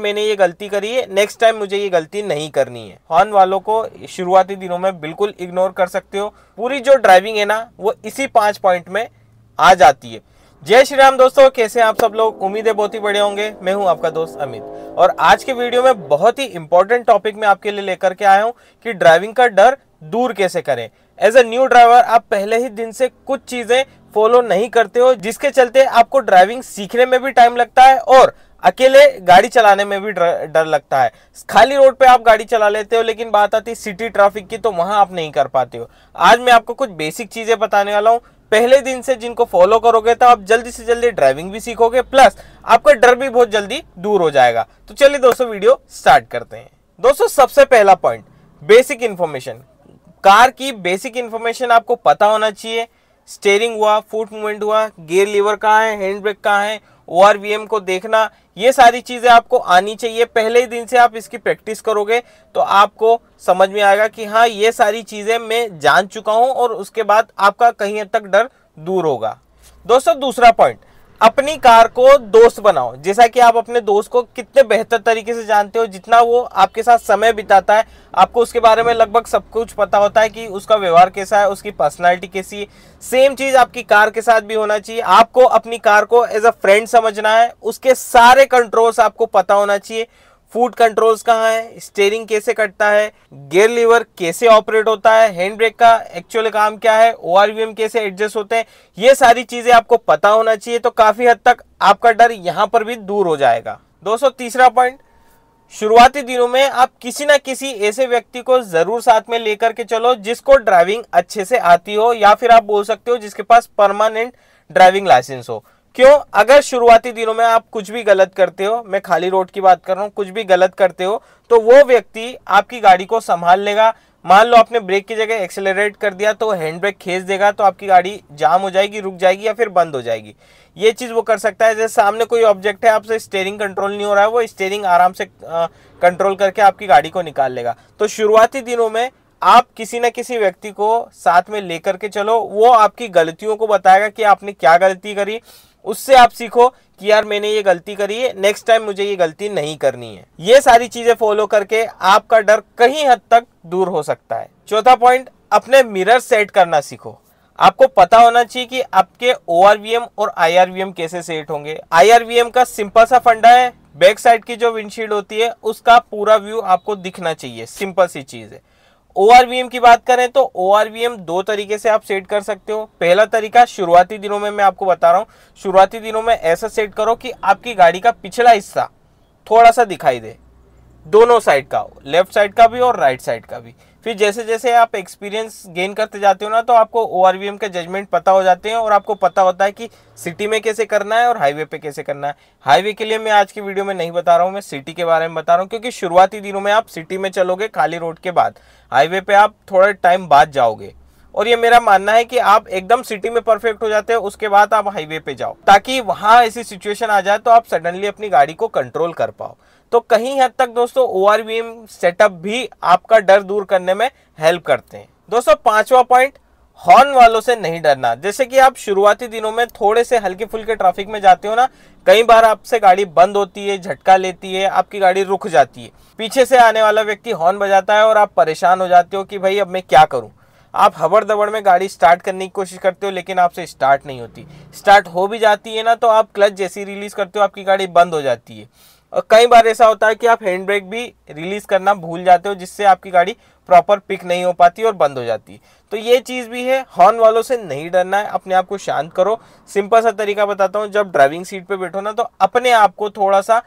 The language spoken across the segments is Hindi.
मैंने ये गलती करी है नेक्स्ट टाइम मुझे ये गलती नहीं करनी है हॉर्न वालों को शुरुआती दिनों में बिल्कुल इग्नोर कर सकते हो पूरी जो ड्राइविंग है ना वो इसी पांच पॉइंट में आ जाती है जय श्री राम दोस्तों कैसे हैं आप सब लोग उम्मीद है बहुत ही बड़े होंगे मैं हूं आपका दोस्त अमित और आज के वीडियो में बहुत ही इंपॉर्टेंट टॉपिक में आपके लिए लेकर के आया हूं कि ड्राइविंग का डर दूर कैसे करें एज अ न्यू ड्राइवर आप पहले ही दिन से कुछ चीजें फॉलो नहीं करते हो जिसके चलते आपको ड्राइविंग सीखने में भी टाइम लगता है और अकेले गाड़ी चलाने में भी डर, डर लगता है खाली रोड पे आप गाड़ी चला लेते हो लेकिन बात आती है सिटी ट्रैफिक की तो वहां आप नहीं कर पाते हो आज मैं आपको कुछ बेसिक चीज़ें बताने वाला हूँ पहले दिन से जिनको फॉलो करोगे तो आप जल्दी से जल्दी ड्राइविंग भी सीखोगे प्लस आपका डर भी बहुत जल्दी दूर हो जाएगा तो चलिए दोस्तों वीडियो स्टार्ट करते हैं दोस्तों सबसे पहला पॉइंट बेसिक इन्फॉर्मेशन कार की बेसिक इन्फॉर्मेशन आपको पता होना चाहिए स्टेयरिंग हुआ फुट मूवमेंट हुआ गियर लीवर कहाँ है हैंड ब्रेक कहाँ है ओ को देखना ये सारी चीज़ें आपको आनी चाहिए पहले ही दिन से आप इसकी प्रैक्टिस करोगे तो आपको समझ में आएगा कि हाँ ये सारी चीज़ें मैं जान चुका हूँ और उसके बाद आपका कहीं तक डर दूर होगा दोस्तों दूसरा पॉइंट अपनी कार को दोस्त बनाओ जैसा कि आप अपने दोस्त को कितने बेहतर तरीके से जानते हो जितना वो आपके साथ समय बिताता है आपको उसके बारे में लगभग सब कुछ पता होता है कि उसका व्यवहार कैसा है उसकी पर्सनालिटी कैसी है सेम चीज़ आपकी कार के साथ भी होना चाहिए आपको अपनी कार को एज अ फ्रेंड समझना है उसके सारे कंट्रोल्स आपको पता होना चाहिए फूड कंट्रोल्स कहाँ है स्टेयरिंग कैसे कटता है गेयर लीवर कैसे ऑपरेट होता है हैंड ब्रेक का एक्चुअल काम क्या है ओ कैसे एडजस्ट होते हैं ये सारी चीज़ें आपको पता होना चाहिए तो काफ़ी हद तक आपका डर यहाँ पर भी दूर हो जाएगा दोस्तों तीसरा पॉइंट शुरुआती दिनों में आप किसी ना किसी ऐसे व्यक्ति को ज़रूर साथ में लेकर के चलो जिसको ड्राइविंग अच्छे से आती हो या फिर आप बोल सकते हो जिसके पास परमानेंट ड्राइविंग लाइसेंस हो क्यों अगर शुरुआती दिनों में आप कुछ भी गलत करते हो मैं खाली रोड की बात कर रहा हूँ कुछ भी गलत करते हो तो वो व्यक्ति आपकी गाड़ी को संभाल लेगा मान लो आपने ब्रेक की जगह एक्सेलरेट कर दिया तो हैंड ब्रेक खेस देगा तो आपकी गाड़ी जाम हो जाएगी रुक जाएगी या फिर बंद हो जाएगी ये चीज़ वो कर सकता है जैसे सामने कोई ऑब्जेक्ट है आपसे स्टेयरिंग कंट्रोल नहीं हो रहा है वो स्टेयरिंग आराम से कंट्रोल करके आपकी गाड़ी को निकाल लेगा तो शुरुआती दिनों में आप किसी ना किसी व्यक्ति को साथ में लेकर के चलो वो आपकी गलतियों को बताएगा कि आपने क्या गलती करी उससे आप सीखो कि यार मैंने ये गलती करी है नेक्स्ट टाइम मुझे ये गलती नहीं करनी है ये सारी चीजें फॉलो करके आपका डर कहीं हद तक दूर हो सकता है चौथा पॉइंट अपने मिरर सेट करना सीखो आपको पता होना चाहिए कि आपके ओ और आई कैसे सेट होंगे आई का सिंपल सा फंडा है बैक साइड की जो विंडशील्ड होती है उसका पूरा व्यू आपको दिखना चाहिए सिंपल सी चीज़ है ओ की बात करें तो ओ दो तरीके से आप सेट कर सकते हो पहला तरीका शुरुआती दिनों में मैं आपको बता रहा हूँ शुरुआती दिनों में ऐसा सेट करो कि आपकी गाड़ी का पिछला हिस्सा थोड़ा सा दिखाई दे दोनों साइड का लेफ्ट साइड का भी और राइट साइड का भी फिर जैसे जैसे आप एक्सपीरियंस गेन करते जाते हो ना तो आपको ओ आर के जजमेंट पता हो जाते हैं और आपको पता होता है कि सिटी में कैसे करना है और हाईवे पे कैसे करना है हाईवे के लिए मैं आज की वीडियो में नहीं बता रहा हूँ मैं सिटी के बारे में बता रहा हूँ क्योंकि शुरुआती दिनों में आप सिटी में चलोगे खाली रोड के बाद हाईवे पे आप थोड़ा टाइम बाद जाओगे और ये मेरा मानना है कि आप एकदम सिटी में परफेक्ट हो जाते हैं उसके बाद आप हाईवे पे जाओ ताकि वहां ऐसी सिचुएशन आ जाए तो आप सडनली अपनी गाड़ी को कंट्रोल कर पाओ तो कहीं हद तक दोस्तों ओ सेटअप भी आपका डर दूर करने में हेल्प करते हैं दोस्तों पांचवा पॉइंट हॉर्न वालों से नहीं डरना जैसे कि आप शुरुआती दिनों में थोड़े से हल्के फुल्के ट्रैफिक में जाते हो ना कई बार आपसे गाड़ी बंद होती है झटका लेती है आपकी गाड़ी रुक जाती है पीछे से आने वाला व्यक्ति हॉर्न बजाता है और आप परेशान हो जाते हो कि भाई अब मैं क्या करूं आप हबड़ दबड़ में गाड़ी स्टार्ट करने की कोशिश करते हो लेकिन आपसे स्टार्ट नहीं होती स्टार्ट हो भी जाती है ना तो आप क्लच जैसी रिलीज करते हो आपकी गाड़ी बंद हो जाती है और कई बार ऐसा होता है कि आप हैंड ब्रेक भी रिलीज़ करना भूल जाते हो जिससे आपकी गाड़ी प्रॉपर पिक नहीं हो पाती और बंद हो जाती है तो ये चीज़ भी है हॉर्न वालों से नहीं डरना है अपने आप को शांत करो सिंपल सा तरीका बताता हूँ जब ड्राइविंग सीट पे बैठो ना तो अपने आप को थोड़ा सा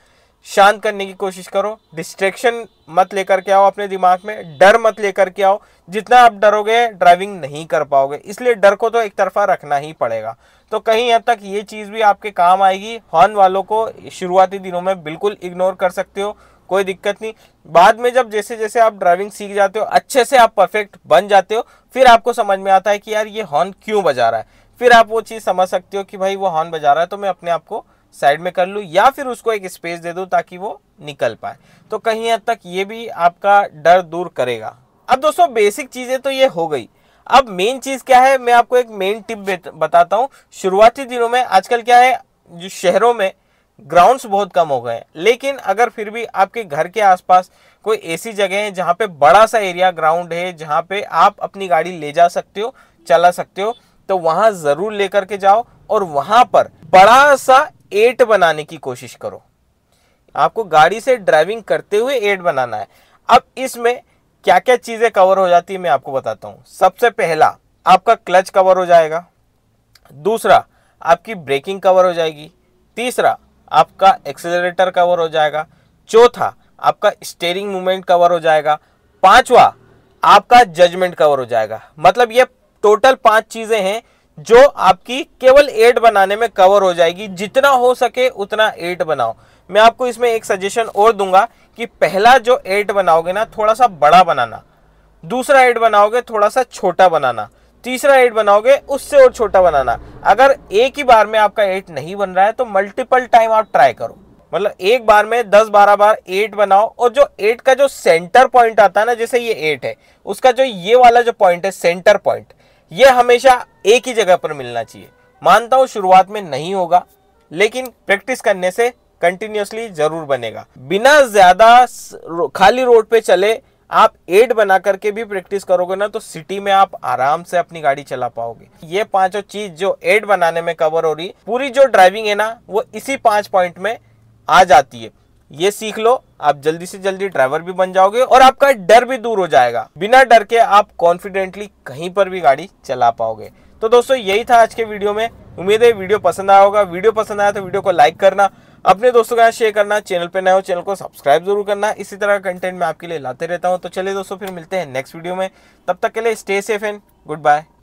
शांत करने की कोशिश करो डिस्ट्रैक्शन मत लेकर के आओ अपने दिमाग में डर मत लेकर के आओ जितना आप डरोगे ड्राइविंग नहीं कर पाओगे इसलिए डर को तो एक तरफा रखना ही पड़ेगा तो कहीं हद तक ये चीज़ भी आपके काम आएगी हॉर्न वालों को शुरुआती दिनों में बिल्कुल इग्नोर कर सकते हो कोई दिक्कत नहीं बाद में जब जैसे जैसे आप ड्राइविंग सीख जाते हो अच्छे से आप परफेक्ट बन जाते हो फिर आपको समझ में आता है कि यार ये हॉर्न क्यों बजा रहा है फिर आप वो चीज़ समझ सकते हो कि भाई वो हॉर्न बजा रहा है तो मैं अपने आप को साइड में कर लूँ या फिर उसको एक स्पेस दे दूँ ताकि वो निकल पाए तो कहीं हद तक ये भी आपका डर दूर करेगा अब दोस्तों बेसिक चीज़ें तो ये हो गई अब मेन चीज़ क्या है मैं आपको एक मेन टिप बताता हूँ शुरुआती दिनों में आजकल क्या है जो शहरों में ग्राउंड्स बहुत कम हो गए लेकिन अगर फिर भी आपके घर के आसपास कोई ऐसी जगह है जहाँ पे बड़ा सा एरिया ग्राउंड है जहाँ पे आप अपनी गाड़ी ले जा सकते हो चला सकते हो तो वहाँ ज़रूर लेकर के जाओ और वहाँ पर बड़ा सा एट बनाने की कोशिश करो आपको गाड़ी से ड्राइविंग करते हुए एट बनाना है अब इसमें क्या क्या चीज़ें कवर हो जाती है मैं आपको बताता हूं सबसे पहला आपका क्लच कवर हो जाएगा दूसरा आपकी ब्रेकिंग कवर हो जाएगी तीसरा आपका एक्सेलरेटर कवर हो जाएगा चौथा आपका स्टेयरिंग मूवमेंट कवर हो जाएगा पांचवा आपका जजमेंट कवर हो जाएगा मतलब ये टोटल पांच चीज़ें हैं जो आपकी केवल एड बनाने में कवर हो जाएगी जितना हो सके उतना एड बनाओ मैं आपको इसमें एक सजेशन और दूंगा कि पहला जो एड बनाओगे ना थोड़ा सा बड़ा बनाना दूसरा एड बनाओगे थोड़ा सा छोटा बनाना तीसरा एट बनाओगे उससे और छोटा बनाना अगर एक ही बार में आपका एट नहीं बन रहा है तो मल्टीपल टाइम आप ट्राई करो मतलब एक बार में दस बारह बार एट बनाओ और जो एट का जो सेंटर पॉइंट आता है ना जैसे ये एट है उसका जो ये वाला जो पॉइंट है सेंटर पॉइंट यह हमेशा एक ही जगह पर मिलना चाहिए मानता हूँ शुरुआत में नहीं होगा लेकिन प्रैक्टिस करने से कंटिन्यूसली जरूर बनेगा बिना ज्यादा खाली रोड पे चले आप एड बना करके भी प्रैक्टिस करोगे ना तो सिटी में आप आराम से अपनी गाड़ी चला पाओगे ये पांचों चीज जो एड बनाने में कवर हो रही पूरी जो ड्राइविंग है ना वो इसी पांच पॉइंट में आ जाती है ये सीख लो आप जल्दी से जल्दी ड्राइवर भी बन जाओगे और आपका डर भी दूर हो जाएगा बिना डर के आप कॉन्फिडेंटली कहीं पर भी गाड़ी चला पाओगे तो दोस्तों यही था आज के वीडियो में उम्मीद है वीडियो पसंद आया होगा वीडियो पसंद आया तो वीडियो को लाइक करना अपने दोस्तों के साथ शेयर करना चैनल पे नए हो चैनल को सब्सक्राइब जरूर करना इसी तरह का कंटेंट मैं आपके लिए लाते रहता हूँ तो चलिए दोस्तों फिर मिलते हैं नेक्स्ट वीडियो में तब तक के लिए stay safe and good bye